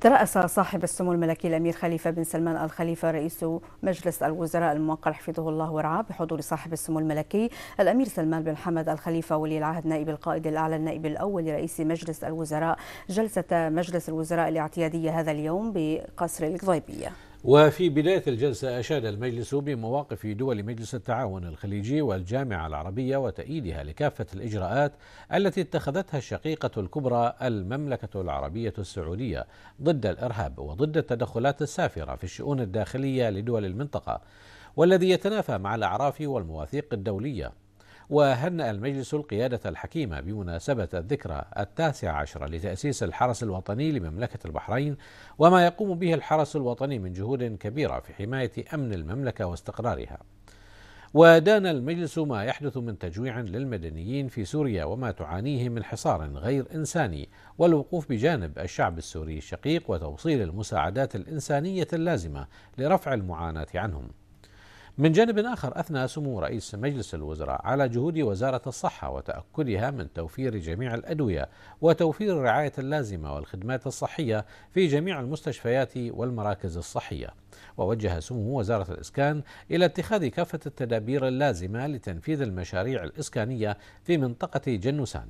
ترأس صاحب السمو الملكي الأمير خليفة بن سلمان الخليفة رئيس مجلس الوزراء الموقر حفظه الله ورعاه بحضور صاحب السمو الملكي الأمير سلمان بن حمد الخليفة ولي العهد نائب القائد الأعلى النائب الأول لرئيس مجلس الوزراء جلسة مجلس الوزراء الاعتيادية هذا اليوم بقصر القضيبية وفي بداية الجلسة أشاد المجلس بمواقف دول مجلس التعاون الخليجي والجامعة العربية وتأييدها لكافة الإجراءات التي اتخذتها الشقيقة الكبرى المملكة العربية السعودية ضد الإرهاب وضد التدخلات السافرة في الشؤون الداخلية لدول المنطقة والذي يتنافى مع الأعراف والمواثيق الدولية وهنأ المجلس القيادة الحكيمة بمناسبة الذكرى التاسعة عشرة لتأسيس الحرس الوطني لمملكة البحرين وما يقوم به الحرس الوطني من جهود كبيرة في حماية أمن المملكة واستقرارها ودان المجلس ما يحدث من تجويع للمدنيين في سوريا وما تعانيه من حصار غير انساني والوقوف بجانب الشعب السوري الشقيق وتوصيل المساعدات الانسانيه اللازمه لرفع المعاناه عنهم من جانب آخر أثنى سمو رئيس مجلس الوزراء على جهود وزارة الصحة وتأكدها من توفير جميع الأدوية وتوفير الرعاية اللازمة والخدمات الصحية في جميع المستشفيات والمراكز الصحية ووجه سمو وزارة الإسكان إلى اتخاذ كافة التدابير اللازمة لتنفيذ المشاريع الإسكانية في منطقة جنوسان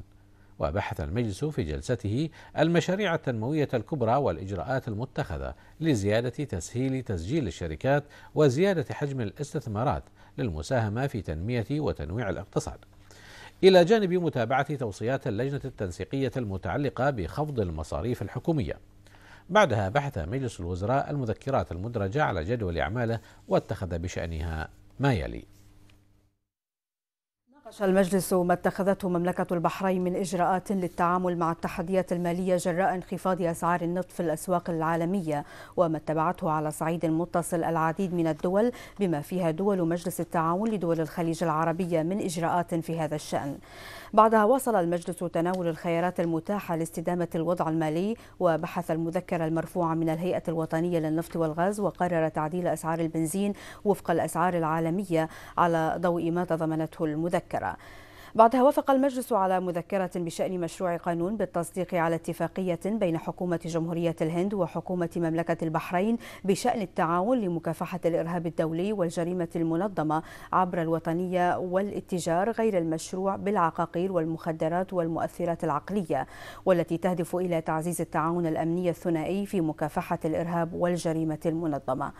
وبحث المجلس في جلسته المشاريع التنموية الكبرى والإجراءات المتخذة لزيادة تسهيل تسجيل الشركات وزيادة حجم الاستثمارات للمساهمة في تنمية وتنويع الاقتصاد. إلى جانب متابعة توصيات اللجنة التنسيقية المتعلقة بخفض المصاريف الحكومية. بعدها بحث مجلس الوزراء المذكرات المدرجة على جدول أعماله واتخذ بشأنها ما يلي: ناقش المجلس ما اتخذته مملكة البحرين من إجراءات للتعامل مع التحديات المالية جراء انخفاض أسعار النفط في الأسواق العالمية وما اتبعته على صعيد متصل العديد من الدول بما فيها دول مجلس التعاون لدول الخليج العربية من إجراءات في هذا الشأن بعدها واصل المجلس تناول الخيارات المتاحة لاستدامة الوضع المالي وبحث المذكرة المرفوعة من الهيئة الوطنية للنفط والغاز وقرر تعديل أسعار البنزين وفق الأسعار العالمية على ضوء ما تضمنته المذكرة المذكرة بعدها وافق المجلس على مذكرة بشأن مشروع قانون بالتصديق على اتفاقية بين حكومة جمهورية الهند وحكومة مملكة البحرين بشأن التعاون لمكافحة الإرهاب الدولي والجريمة المنظمة عبر الوطنية والاتجار غير المشروع بالعقاقير والمخدرات والمؤثرات العقلية والتي تهدف إلى تعزيز التعاون الأمني الثنائي في مكافحة الإرهاب والجريمة المنظمة.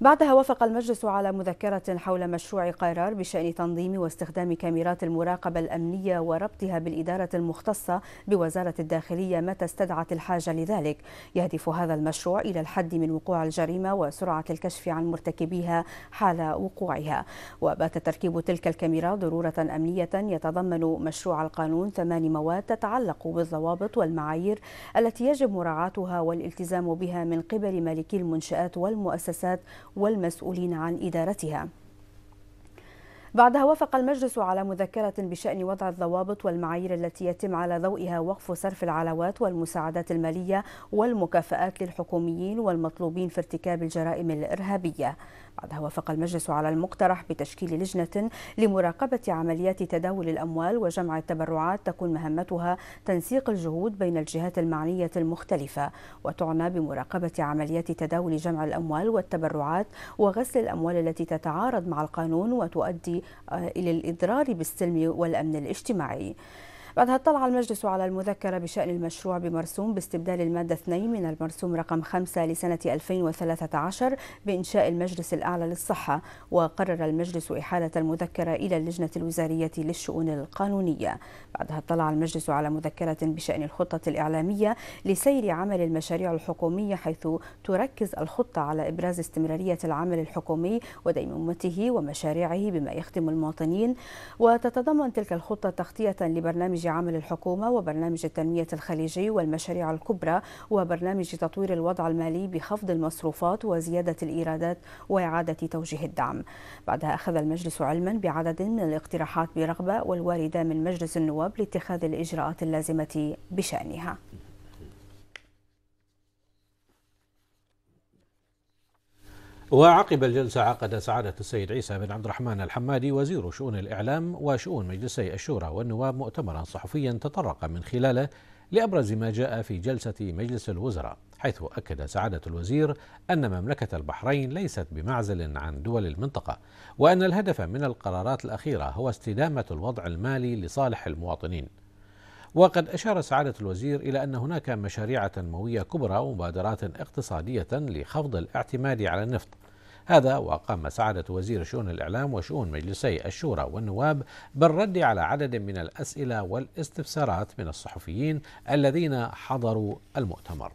بعدها وافق المجلس على مذكرة حول مشروع قرار بشأن تنظيم واستخدام كاميرات المراقبة الأمنية وربطها بالإدارة المختصة بوزارة الداخلية متى استدعت الحاجة لذلك يهدف هذا المشروع إلى الحد من وقوع الجريمة وسرعة الكشف عن مرتكبيها حال وقوعها وبات تركيب تلك الكاميرا ضرورة أمنية يتضمن مشروع القانون ثمان مواد تتعلق بالضوابط والمعايير التي يجب مراعاتها والالتزام بها من قبل مالكي المنشآت والمؤسسات والمسؤولين عن إدارتها بعدها وافق المجلس على مذكرة بشأن وضع الضوابط والمعايير التي يتم على ضوئها وقف صرف العلاوات والمساعدات المالية والمكافآت للحكوميين والمطلوبين في ارتكاب الجرائم الإرهابية بعدها وافق المجلس على المقترح بتشكيل لجنة لمراقبة عمليات تداول الأموال وجمع التبرعات تكون مهمتها تنسيق الجهود بين الجهات المعنية المختلفة وتعنى بمراقبة عمليات تداول جمع الأموال والتبرعات وغسل الأموال التي تتعارض مع القانون وتؤدي آه، إلى الإضرار بالسلم والأمن الاجتماعي. بعدها اطلع المجلس على المذكرة بشأن المشروع بمرسوم باستبدال المادة 2 من المرسوم رقم 5 لسنة 2013 بإنشاء المجلس الأعلى للصحة وقرر المجلس إحالة المذكرة إلى اللجنة الوزارية للشؤون القانونية بعدها اطلع المجلس على مذكرة بشأن الخطة الإعلامية لسير عمل المشاريع الحكومية حيث تركز الخطة على إبراز استمرارية العمل الحكومي وديمومته ومشاريعه بما يخدم المواطنين وتتضمن تلك الخطة تغطية لبرنامج عمل الحكومة وبرنامج التنمية الخليجي والمشاريع الكبرى وبرنامج تطوير الوضع المالي بخفض المصروفات وزيادة الإيرادات وإعادة توجيه الدعم بعدها أخذ المجلس علما بعدد من الاقتراحات برغبة والواردة من مجلس النواب لاتخاذ الإجراءات اللازمة بشأنها وعقب الجلسة عقد سعادة السيد عيسى بن عبد الرحمن الحمادي وزير شؤون الإعلام وشؤون مجلسي الشورى والنواب مؤتمرا صحفيا تطرق من خلاله لأبرز ما جاء في جلسة مجلس الوزراء حيث أكد سعادة الوزير أن مملكة البحرين ليست بمعزل عن دول المنطقة وأن الهدف من القرارات الأخيرة هو استدامة الوضع المالي لصالح المواطنين وقد أشار سعادة الوزير إلى أن هناك مشاريع تنموية كبرى ومبادرات اقتصادية لخفض الاعتماد على النفط هذا وقام سعادة وزير شؤون الإعلام وشؤون مجلسي الشورى والنواب بالرد على عدد من الأسئلة والاستفسارات من الصحفيين الذين حضروا المؤتمر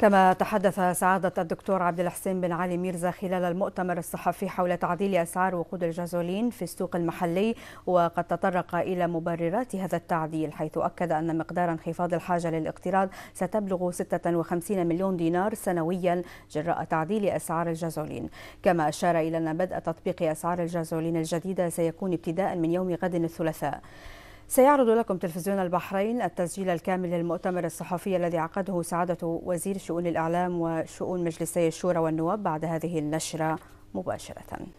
كما تحدث سعادة الدكتور عبد الحسين بن علي ميرزا خلال المؤتمر الصحفي حول تعديل أسعار وقود الجازولين في السوق المحلي وقد تطرق إلى مبررات هذا التعديل حيث أكد أن مقدار انخفاض الحاجة للاقتراض ستبلغ 56 مليون دينار سنويا جراء تعديل أسعار الجازولين كما أشار إلى أن بدء تطبيق أسعار الجازولين الجديدة سيكون ابتداء من يوم غد الثلاثاء سيعرض لكم تلفزيون البحرين التسجيل الكامل للمؤتمر الصحفي الذي عقده سعادة وزير شؤون الإعلام وشؤون مجلسي الشورى والنواب بعد هذه النشرة مباشرة